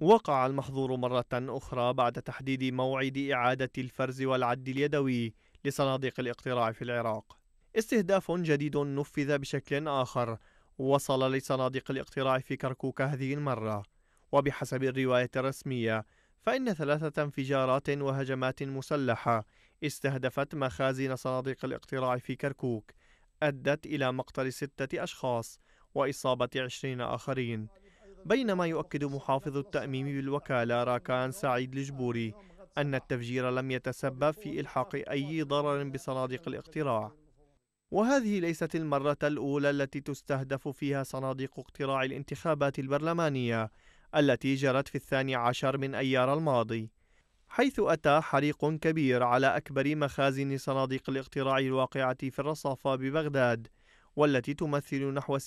وقع المحظور مرة أخرى بعد تحديد موعد إعادة الفرز والعد اليدوي لصناديق الاقتراع في العراق. استهداف جديد نفذ بشكل آخر وصل لصناديق الاقتراع في كركوك هذه المرة، وبحسب الرواية الرسمية فإن ثلاثة انفجارات وهجمات مسلحة استهدفت مخازن صناديق الاقتراع في كركوك أدت إلى مقتل ستة أشخاص وإصابة عشرين آخرين بينما يؤكد محافظ التأميم بالوكالة راكان سعيد الجبوري أن التفجير لم يتسبب في إلحاق أي ضرر بصناديق الاقتراع وهذه ليست المرة الأولى التي تستهدف فيها صناديق اقتراع الانتخابات البرلمانية التي جرت في الثاني عشر من أيار الماضي حيث أتى حريق كبير على أكبر مخازن صناديق الاقتراع الواقعة في الرصافة ببغداد والتي تمثل نحو 60%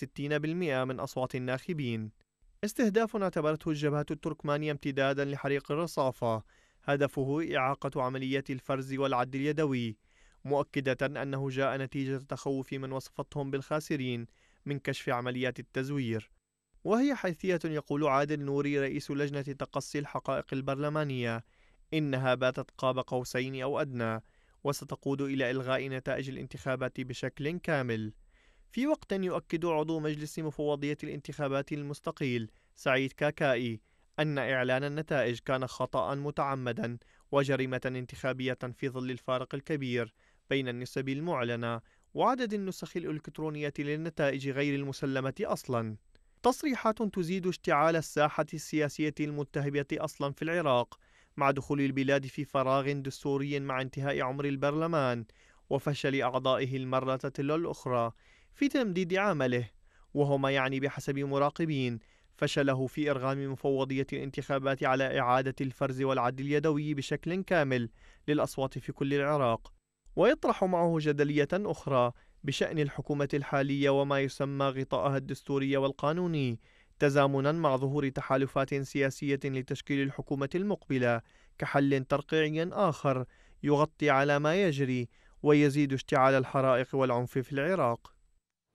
من أصوات الناخبين استهداف اعتبرته الجبهة التركمانية امتدادا لحريق الرصافة هدفه إعاقة عمليات الفرز والعد اليدوي مؤكدة أنه جاء نتيجة تخوف من وصفتهم بالخاسرين من كشف عمليات التزوير وهي حيثية يقول عادل نوري رئيس لجنة تقصي الحقائق البرلمانية إنها باتت قاب قوسين أو أدنى وستقود إلى إلغاء نتائج الانتخابات بشكل كامل في وقت يؤكد عضو مجلس مفوضية الانتخابات المستقيل سعيد كاكائي أن إعلان النتائج كان خطأ متعمدا وجريمة انتخابية في ظل الفارق الكبير بين النسب المعلنة وعدد النسخ الإلكترونية للنتائج غير المسلمة أصلا تصريحات تزيد اشتعال الساحة السياسية المتهبة أصلا في العراق مع دخول البلاد في فراغ دستوري مع انتهاء عمر البرلمان وفشل أعضائه المرة تلو الأخرى في تمديد عمله وهو ما يعني بحسب مراقبين فشله في إرغام مفوضية الانتخابات على إعادة الفرز والعد اليدوي بشكل كامل للأصوات في كل العراق ويطرح معه جدلية أخرى بشأن الحكومة الحالية وما يسمى غطاءها الدستوري والقانوني تزامنا مع ظهور تحالفات سياسية لتشكيل الحكومة المقبلة كحل ترقيعي آخر يغطي على ما يجري ويزيد اشتعال الحرائق والعنف في العراق